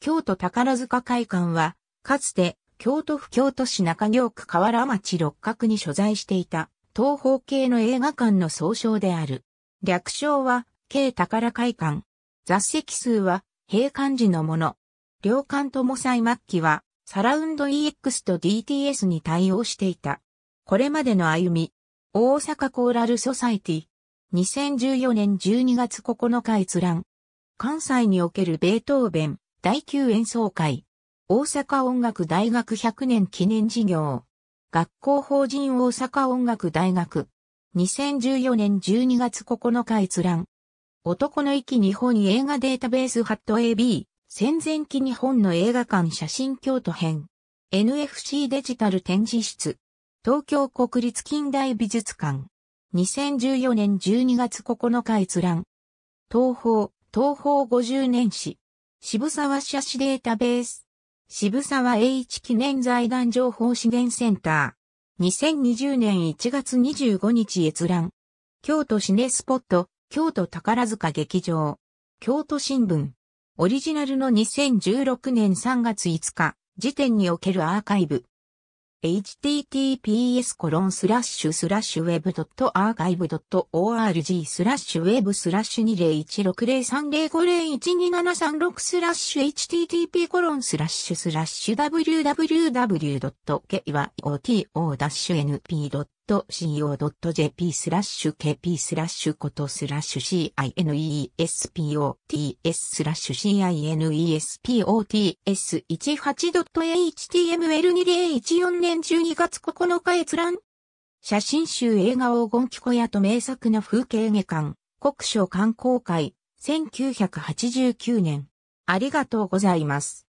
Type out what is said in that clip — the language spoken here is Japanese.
京都宝塚会館は、かつて京都府京都市中京区河原町六角に所在していた東方系の映画館の総称である。略称は、京宝会館。雑席数は、閉館時のもの。両館とも最末期は、サラウンド EX と DTS に対応していた。これまでの歩み。大阪コーラルソサイティ。2014年12月9日閲覧。関西におけるベートーベン。第9演奏会、大阪音楽大学100年記念事業、学校法人大阪音楽大学、2014年12月9日閲覧、男の息日本映画データベースハット AB、戦前期日本の映画館写真京都編、NFC デジタル展示室、東京国立近代美術館、2014年12月9日閲覧、東方、東方50年史、渋沢写真データベース。渋沢栄一記念財団情報資源センター。2020年1月25日閲覧。京都シネスポット、京都宝塚劇場。京都新聞。オリジナルの2016年3月5日時点におけるアーカイブ。https コロンスラッシュスラッシュウェブドットアーカイブドット org スラッシュウェブスラッシュ20160305012736スラッシュ http コロンスラッシュスラッシュ www.kyoto-np.com .co.jp スラッシュ kp スラッシュことスラッシュ c i n e s p o t s スラッシュ cinespots18.html2014 年12月9日閲覧写真集映画黄金期小屋と名作の風景下館国書観光会1989年ありがとうございます。